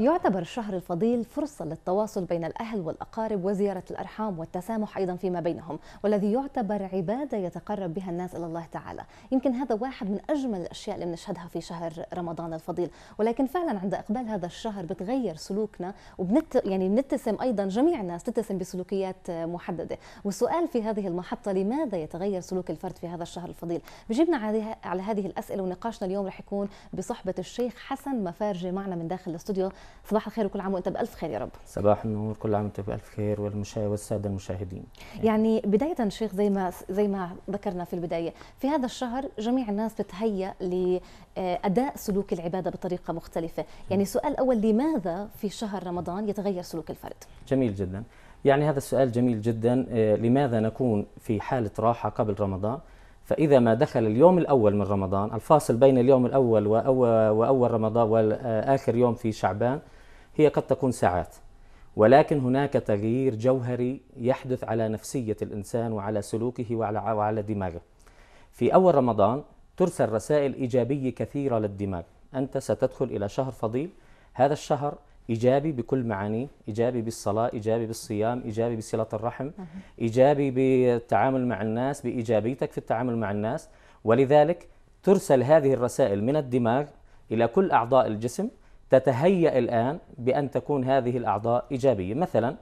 يعتبر الشهر الفضيل فرصة للتواصل بين الأهل والأقارب وزيارة الأرحام والتسامح أيضا فيما بينهم والذي يعتبر عبادة يتقرب بها الناس إلى الله تعالى يمكن هذا واحد من أجمل الأشياء اللي بنشهدها في شهر رمضان الفضيل ولكن فعلا عند إقبال هذا الشهر بتغير سلوكنا وبنت يعني بنتسم أيضا جميع الناس تتسم بسلوكيات محددة والسؤال في هذه المحطة لماذا يتغير سلوك الفرد في هذا الشهر الفضيل بجيبنا على هذه الأسئلة ونقاشنا اليوم رح يكون بصحبة الشيخ حسن مفارجي معنا من داخل الاستوديو صباح الخير وكل عام وانت بالف خير يا رب صباح النور كل عام وانت بالف خير والمشاهد والساده المشاهدين يعني بدايه شيخ زي ما زي ما ذكرنا في البدايه في هذا الشهر جميع الناس بتهيأ لاداء سلوك العباده بطريقه مختلفه يعني سؤال اول لماذا في شهر رمضان يتغير سلوك الفرد جميل جدا يعني هذا السؤال جميل جدا آه، لماذا نكون في حاله راحه قبل رمضان فإذا ما دخل اليوم الأول من رمضان الفاصل بين اليوم الأول وأول رمضان وآخر يوم في شعبان هي قد تكون ساعات ولكن هناك تغيير جوهري يحدث على نفسية الإنسان وعلى سلوكه وعلى, وعلى دماغه في أول رمضان ترسل رسائل إيجابية كثيرة للدماغ أنت ستدخل إلى شهر فضيل هذا الشهر إيجابي بكل معانيه إيجابي بالصلاة إيجابي بالصيام إيجابي بصلة الرحم إيجابي بالتعامل مع الناس بإيجابيتك في التعامل مع الناس ولذلك ترسل هذه الرسائل من الدماغ إلى كل أعضاء الجسم تتهيأ الآن بأن تكون هذه الأعضاء إيجابية مثلا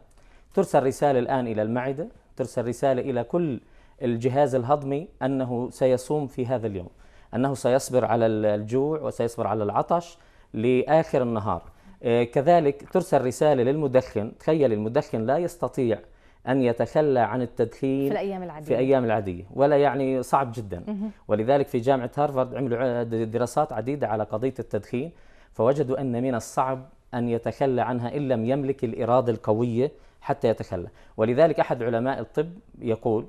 ترسل رسالة الآن إلى المعدة ترسل رسالة إلى كل الجهاز الهضمي أنه سيصوم في هذا اليوم أنه سيصبر على الجوع وسيصبر على العطش لآخر النهار آه، كذلك ترسل رسالة للمدخن تخيل المدخن لا يستطيع أن يتخلى عن التدخين في الأيام العادية في أيام العادية ولا يعني صعب جدا ولذلك في جامعة هارفارد عملوا دراسات عديدة على قضية التدخين فوجدوا أن من الصعب أن يتخلى عنها إن لم يملك الإرادة القوية حتى يتخلى ولذلك أحد علماء الطب يقول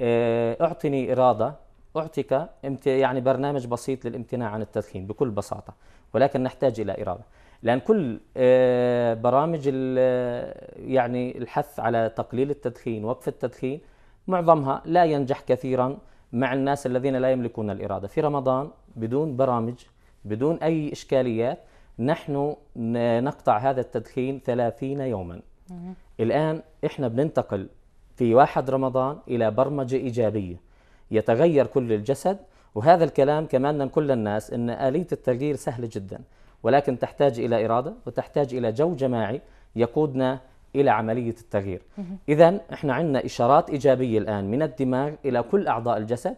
آه، أعطني إرادة أعطيك يعني برنامج بسيط للامتناع عن التدخين بكل بساطة ولكن نحتاج إلى إرادة لان كل آه، برامج آه، يعني الحث على تقليل التدخين وقف التدخين معظمها لا ينجح كثيرا مع الناس الذين لا يملكون الاراده في رمضان بدون برامج بدون اي اشكاليات نحن نقطع هذا التدخين 30 يوما الان احنا بننتقل في واحد رمضان الى برمجه ايجابيه يتغير كل الجسد وهذا الكلام كمان نقول للناس ان اليه التغيير سهله جدا ولكن تحتاج إلى إرادة وتحتاج إلى جو جماعي يقودنا إلى عملية التغيير إذا إحنا عندنا إشارات إيجابية الآن من الدماغ إلى كل أعضاء الجسد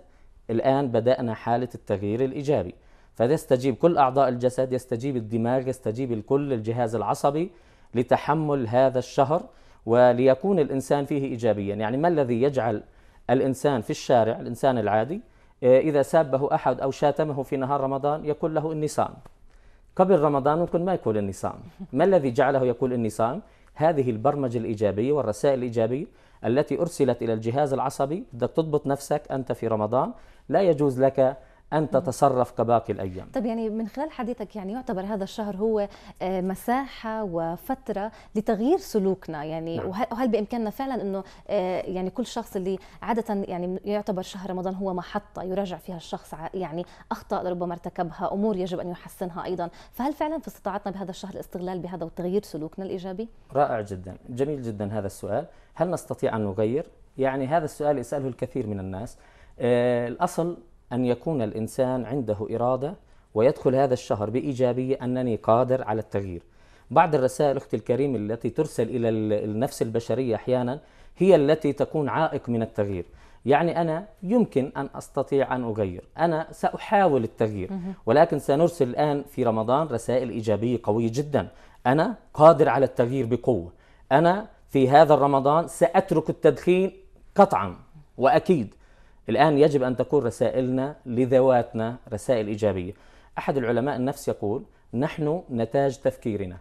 الآن بدأنا حالة التغيير الإيجابي فيستجيب كل أعضاء الجسد يستجيب الدماغ يستجيب الكل الجهاز العصبي لتحمل هذا الشهر وليكون الإنسان فيه إيجابيا يعني ما الذي يجعل الإنسان في الشارع الإنسان العادي إذا سابه أحد أو شاتمه في نهار رمضان يقول له النسان قبل رمضان ممكن ما يقول اني ما الذي جعله يقول اني هذه البرمجه الايجابيه والرسائل الايجابيه التي ارسلت الى الجهاز العصبي بدك تضبط نفسك انت في رمضان لا يجوز لك أن تتصرف كباقي الأيام طب يعني من خلال حديثك يعني يعتبر هذا الشهر هو آه، مساحة وفترة لتغيير سلوكنا يعني نعم. وهل بإمكاننا فعلا أنه آه، يعني كل شخص اللي عادة يعني يعتبر شهر رمضان هو محطة يراجع فيها الشخص يعني أخطاء ربما ارتكبها أمور يجب أن يحسنها أيضا فهل فعلا في استطاعتنا بهذا الشهر الاستغلال بهذا وتغيير سلوكنا الإيجابي؟ رائع جدا جميل جدا هذا السؤال هل نستطيع أن نغير؟ يعني هذا السؤال يسأله الكثير من الناس آه، الأصل أن يكون الإنسان عنده إرادة ويدخل هذا الشهر بإيجابية أنني قادر على التغيير بعض الرسائل أختي الكريم التي ترسل إلى النفس البشرية أحيانا هي التي تكون عائق من التغيير يعني أنا يمكن أن أستطيع أن أغير أنا سأحاول التغيير ولكن سنرسل الآن في رمضان رسائل إيجابية قوية جدا أنا قادر على التغيير بقوة أنا في هذا الرمضان سأترك التدخين قطعا وأكيد الآن يجب أن تكون رسائلنا لذواتنا رسائل إيجابية أحد العلماء النفس يقول نحن نتاج تفكيرنا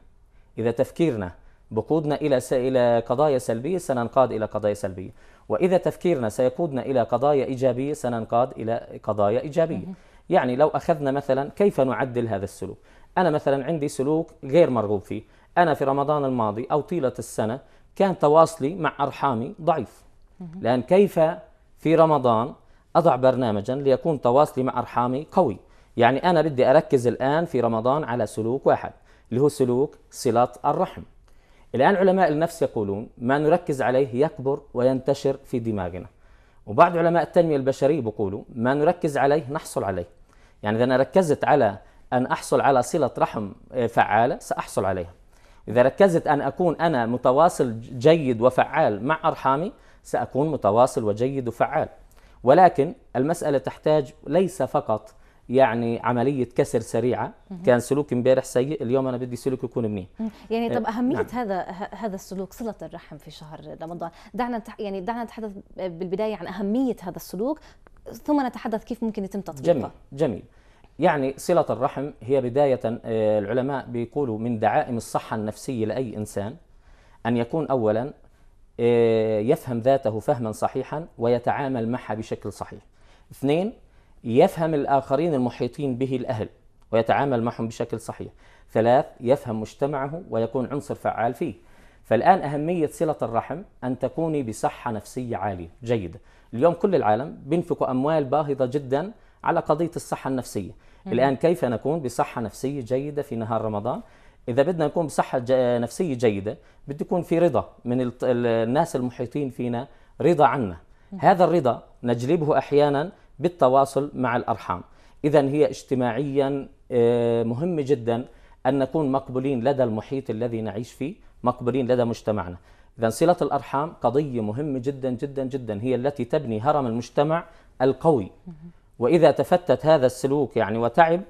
إذا تفكيرنا بقودنا إلى إلى قضايا سلبية سننقاد إلى قضايا سلبية وإذا تفكيرنا سيقودنا إلى قضايا إيجابية سننقاد إلى قضايا إيجابية يعني لو أخذنا مثلا كيف نعدل هذا السلوك أنا مثلا عندي سلوك غير مرغوب فيه أنا في رمضان الماضي أو طيلة السنة كان تواصلي مع أرحامي ضعيف لأن كيف في رمضان أضع برنامجا ليكون تواصلي مع أرحامي قوي يعني أنا بدي أركز الآن في رمضان على سلوك واحد اللي هو سلوك صلة الرحم الآن علماء النفس يقولون ما نركز عليه يكبر وينتشر في دماغنا وبعض علماء التنمية البشرية بيقولوا ما نركز عليه نحصل عليه يعني إذا أنا ركزت على أن أحصل على صلة رحم آه، فعالة سأحصل عليها إذا ركزت أن أكون أنا متواصل جيد وفعال مع أرحامي سأكون متواصل وجيد وفعال ولكن المسألة تحتاج ليس فقط يعني عملية كسر سريعة كان سلوك امبارح سيء اليوم أنا بدي سلوك يكون منيح يعني طب آه، أهمية نعم. هذا هذا السلوك صلة الرحم في شهر رمضان دعنا يعني دعنا نتحدث بالبداية عن أهمية هذا السلوك ثم نتحدث كيف ممكن يتم تطبيقه جميل جميل يعني صلة الرحم هي بداية آه، العلماء بيقولوا من دعائم الصحة النفسية لأي إنسان أن يكون أولا آه، يفهم ذاته فهما صحيحا ويتعامل معها بشكل صحيح اثنين يفهم الآخرين المحيطين به الأهل ويتعامل معهم بشكل صحيح ثلاث يفهم مجتمعه ويكون عنصر فعال فيه فالآن أهمية صلة الرحم أن تكوني بصحة نفسية عالية جيدة اليوم كل العالم بينفقوا أموال باهظة جدا على قضية الصحة النفسية الآن كيف نكون بصحة نفسية جيدة في نهار رمضان اذا بدنا نكون بصحه نفسيه جيده بده يكون في رضا من الناس المحيطين فينا رضا عنا هذا الرضا نجلبه احيانا بالتواصل مع الارحام اذا هي اجتماعيا آه، مهم جدا ان نكون مقبولين لدى المحيط الذي نعيش فيه مقبولين لدى مجتمعنا اذا صله الارحام قضيه مهمه جدا جدا جدا هي التي تبني هرم المجتمع القوي واذا تفتت هذا السلوك يعني وتعب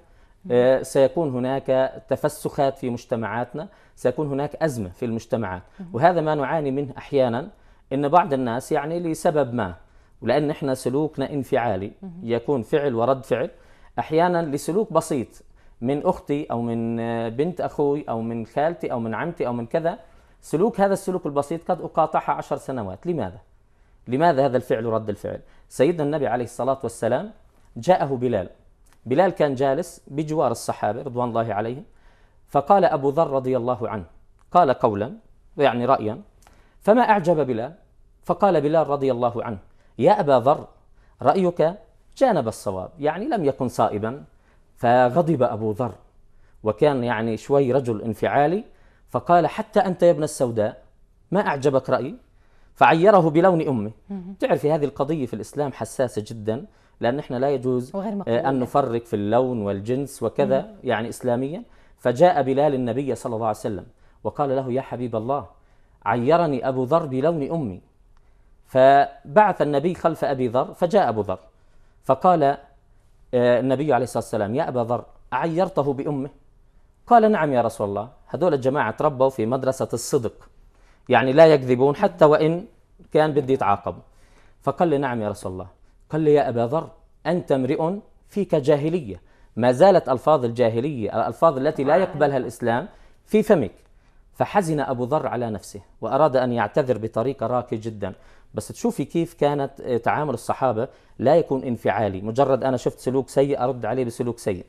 آه، سيكون هناك تفسخات في مجتمعاتنا سيكون هناك أزمة في المجتمعات وهذا ما نعاني منه أحيانا أن بعض الناس يعني لسبب ما ولأن إحنا سلوكنا انفعالي يكون فعل ورد فعل أحيانا لسلوك بسيط من أختي أو من بنت أخوي أو من خالتي أو من عمتي أو من كذا سلوك هذا السلوك البسيط قد أقاطعها عشر سنوات لماذا؟ لماذا هذا الفعل ورد الفعل؟ سيدنا النبي عليه الصلاة والسلام جاءه بلال بلال كان جالس بجوار الصحابة رضوان الله عليهم فقال أبو ذر رضي الله عنه قال قولا يعني رأيا فما أعجب بلال فقال بلال رضي الله عنه يا أبا ذر رأيك جانب الصواب يعني لم يكن صائبا فغضب أبو ذر وكان يعني شوي رجل انفعالي فقال حتى أنت يا ابن السوداء ما أعجبك رأيي فعيره بلون أمه تعرفي هذه القضية في الإسلام حساسة جدا لأن إحنا لا يجوز آه، أن نفرق في اللون والجنس وكذا يعني إسلاميا فجاء بلال النبي صلى الله عليه وسلم وقال له يا حبيب الله عيرني أبو ذر بلون أمي فبعث النبي خلف أبي ذر فجاء أبو ذر فقال آه، النبي عليه الصلاة والسلام يا أبا ذر أعيرته بأمه قال نعم يا رسول الله هذول الجماعة تربوا في مدرسة الصدق يعني لا يكذبون حتى وإن كان بدي يتعاقبوا فقال لي نعم يا رسول الله قال لي يا أبا ذر أنت امرئ فيك جاهلية ما زالت ألفاظ الجاهلية الألفاظ التي لا يقبلها الإسلام في فمك فحزن أبو ذر على نفسه وأراد أن يعتذر بطريقة راقية جدا بس تشوفي كيف كانت آه، تعامل الصحابة لا يكون انفعالي مجرد أنا شفت سلوك سيء أرد عليه بسلوك سيء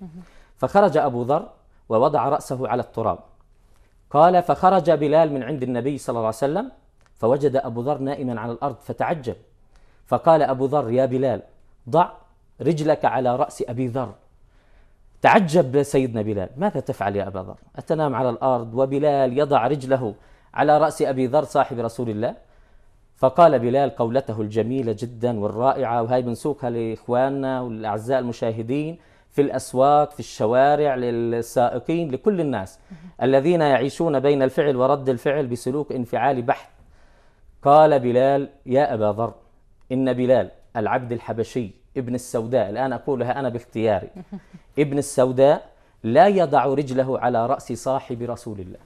فخرج أبو ذر ووضع رأسه على التراب قال فخرج بلال من عند النبي صلى الله عليه وسلم فوجد أبو ذر نائما على الأرض فتعجب فقال أبو ذر يا بلال ضع رجلك على رأس أبي ذر تعجب سيدنا بلال ماذا تفعل يا أبا ذر أتنام على الأرض وبلال يضع رجله على رأس أبي ذر صاحب رسول الله فقال بلال قولته الجميلة جدا والرائعة وهي بنسوقها لإخواننا والأعزاء المشاهدين في الأسواق في الشوارع للسائقين لكل الناس الذين يعيشون بين الفعل ورد الفعل بسلوك انفعالي بحت قال بلال يا أبا ذر إن بلال العبد الحبشي ابن السوداء الآن أقولها أنا باختياري ابن السوداء لا يضع رجله على رأس صاحب رسول الله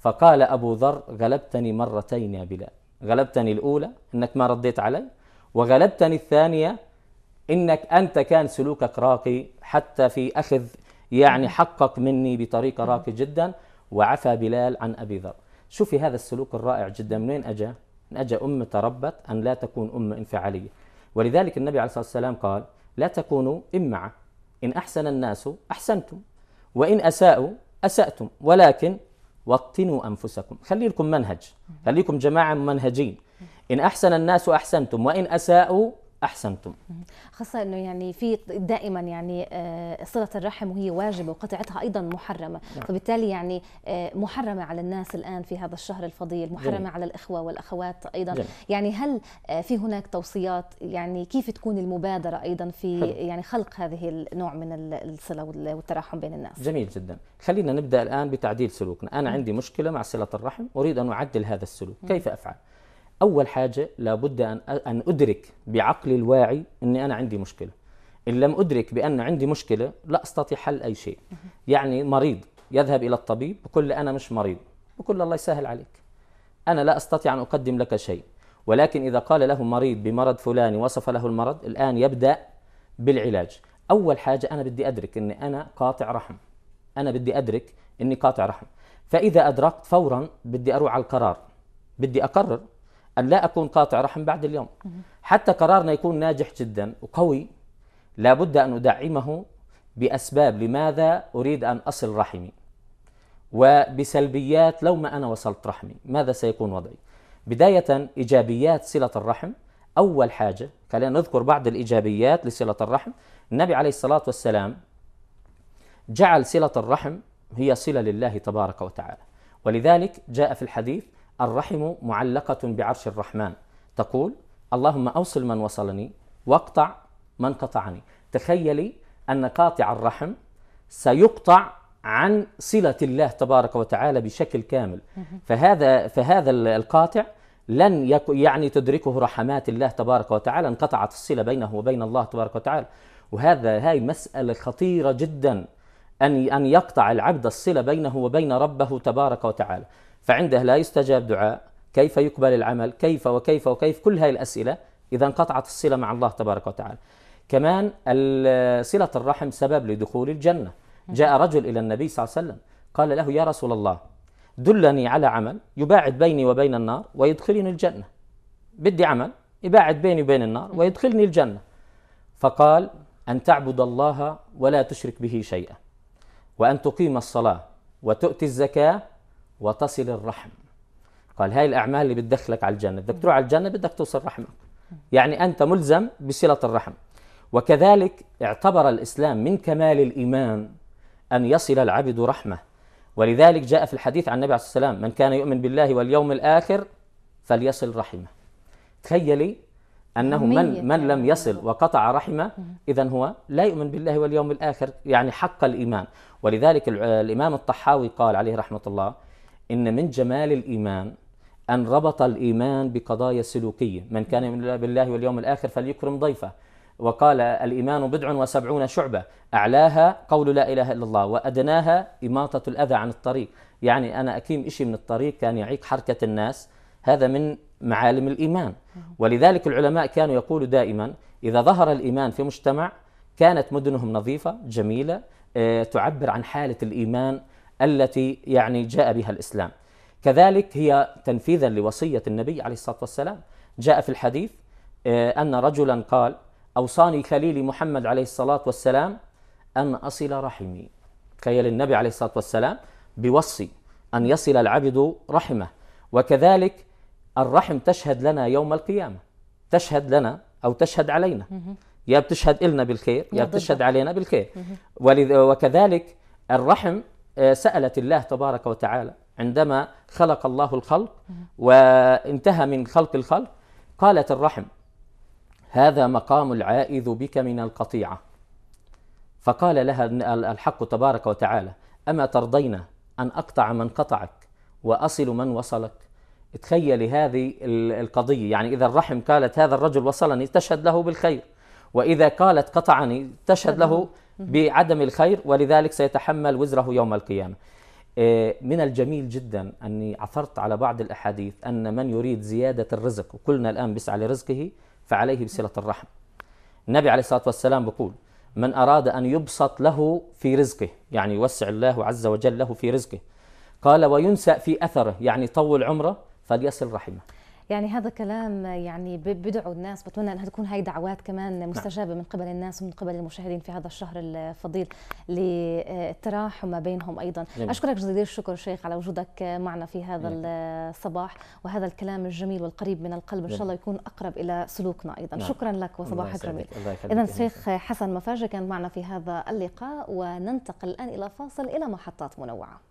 فقال أبو ذر غلبتني مرتين يا بلال غلبتني الأولى أنك ما رديت علي وغلبتني الثانية انك انت كان سلوكك راقي حتى في اخذ يعني حقك مني بطريقه راقي جدا وعفى بلال عن ابي ذر شوفي هذا السلوك الرائع جدا من وين اجى أجا أمة أم تربت أن لا تكون أم انفعالية ولذلك النبي عليه الصلاة والسلام قال لا تكونوا إمعة إن أحسن الناس أحسنتم وإن أساءوا أسأتم ولكن وطنوا أنفسكم خلي لكم منهج خليكم جماعة منهجين إن أحسن الناس أحسنتم وإن أساءوا احسنتم خاصه انه يعني في دائما يعني آه، صله الرحم وهي واجبه وقطعتها ايضا محرمه نعم. فبالتالي يعني آه، محرمه على الناس الان في هذا الشهر الفضيل محرمه جميل. على الاخوه والاخوات ايضا جميل. يعني هل آه، في هناك توصيات يعني كيف تكون المبادره ايضا في حلو. يعني خلق هذه النوع من الصله والتراحم بين الناس جميل جدا خلينا نبدا الان بتعديل سلوكنا انا عندي مشكله مع صله الرحم اريد ان اعدل هذا السلوك كيف افعل أول حاجة لابد أن أن أدرك بعقلي الواعي أني أنا عندي مشكلة إن لم أدرك بأن عندي مشكلة لا أستطيع حل أي شيء يعني مريض يذهب إلى الطبيب بقول أنا مش مريض بقول الله يسهل عليك أنا لا أستطيع أن أقدم لك شيء ولكن إذا قال له مريض بمرض فلاني وصف له المرض الآن يبدأ بالعلاج أول حاجة أنا بدي أدرك أني أنا قاطع رحم أنا بدي أدرك أني قاطع رحم فإذا أدركت فورا بدي أروح على القرار بدي أقرر أن لا أكون قاطع رحم بعد اليوم حتى قرارنا يكون ناجح جدا وقوي لابد أن أدعمه بأسباب لماذا أريد أن أصل رحمي وبسلبيات لو ما أنا وصلت رحمي ماذا سيكون وضعي بداية إيجابيات صلة الرحم أول حاجة خلينا نذكر بعض الإيجابيات لصلة الرحم النبي عليه الصلاة والسلام جعل صلة الرحم هي صلة لله تبارك وتعالى ولذلك جاء في الحديث الرحم معلقة بعرش الرحمن تقول اللهم أوصل من وصلني واقطع من قطعني تخيلي أن قاطع الرحم سيقطع عن صلة الله تبارك وتعالى بشكل كامل فهذا فهذا القاطع لن يعني تدركه رحمات الله تبارك وتعالى انقطعت الصلة بينه وبين الله تبارك وتعالى وهذا هاي مسألة خطيرة جدا أن أن يقطع العبد الصلة بينه وبين ربه تبارك وتعالى فعنده لا يستجاب دعاء كيف يقبل العمل كيف وكيف وكيف كل هذه الأسئلة إذا انقطعت الصلة مع الله تبارك وتعالى كمان صلة الرحم سبب لدخول الجنة جاء رجل إلى النبي صلى الله عليه وسلم قال له يا رسول الله دلني على عمل يباعد بيني وبين النار ويدخلني الجنة بدي عمل يباعد بيني وبين النار ويدخلني الجنة فقال أن تعبد الله ولا تشرك به شيئا وأن تقيم الصلاة وتؤتي الزكاة وتصل الرحم قال هاي الأعمال اللي بتدخلك على الجنة بدك تروح على الجنة بدك توصل رحمك يعني أنت ملزم بصلة الرحم وكذلك اعتبر الإسلام من كمال الإيمان أن يصل العبد رحمه ولذلك جاء في الحديث عن النبي عليه الصلاة والسلام من كان يؤمن بالله واليوم الآخر فليصل رحمه تخيلي أنه من, من لم يصل وقطع رحمه إذا هو لا يؤمن بالله واليوم الآخر يعني حق الإيمان ولذلك الإمام الطحاوي قال عليه رحمة الله إن من جمال الإيمان أن ربط الإيمان بقضايا سلوكية من كان بالله واليوم الآخر فليكرم ضيفه وقال الإيمان بضع وسبعون شعبة أعلاها قول لا إله إلا الله وأدناها إماطة الأذى عن الطريق يعني أنا أكيم إشي من الطريق كان يعيق حركة الناس هذا من معالم الإيمان ولذلك العلماء كانوا يقولوا دائما إذا ظهر الإيمان في مجتمع كانت مدنهم نظيفة جميلة آه، تعبر عن حالة الإيمان التي يعني جاء بها الإسلام كذلك هي تنفيذا لوصية النبي عليه الصلاة والسلام جاء في الحديث آه، أن رجلا قال أوصاني خليلي محمد عليه الصلاة والسلام أن أصل رحمي تخيل النبي عليه الصلاة والسلام بوصي أن يصل العبد رحمه وكذلك الرحم تشهد لنا يوم القيامة تشهد لنا أو تشهد علينا يا بتشهد إلنا بالخير يا بتشهد علينا بالخير وكذلك الرحم آه، سألت الله تبارك وتعالى عندما خلق الله الخلق وانتهى من خلق الخلق قالت الرحم هذا مقام العائذ بك من القطيعة فقال لها الحق تبارك وتعالى أما ترضين أن أقطع من قطعك وأصل من وصلك تخيلي هذه القضية يعني إذا الرحم قالت هذا الرجل وصلني تشهد له بالخير وإذا قالت قطعني تشهد له بعدم الخير ولذلك سيتحمل وزره يوم القيامة إيه، من الجميل جدا أني عثرت على بعض الأحاديث أن من يريد زيادة الرزق وكلنا الآن بسعى لرزقه فعليه بصلة الرحم النبي عليه الصلاة والسلام بيقول من أراد أن يبسط له في رزقه يعني يوسع الله عز وجل له في رزقه قال وينسأ في أثره يعني طول عمره فليصل رحمه يعني هذا كلام يعني بدعو الناس بتمنى انها تكون هاي دعوات كمان نعم. مستجابة من قبل الناس ومن قبل المشاهدين في هذا الشهر الفضيل للتراحم ما بينهم أيضا جميل. أشكرك جزيل الشكر شيخ على وجودك معنا في هذا جميل. الصباح وهذا الكلام الجميل والقريب من القلب إن شاء الله يكون أقرب إلى سلوكنا أيضا نعم. شكرا لك وصباحك جميل إذا الشيخ حسن مفاجئ كان معنا في هذا اللقاء وننتقل الآن إلى فاصل إلى محطات منوعة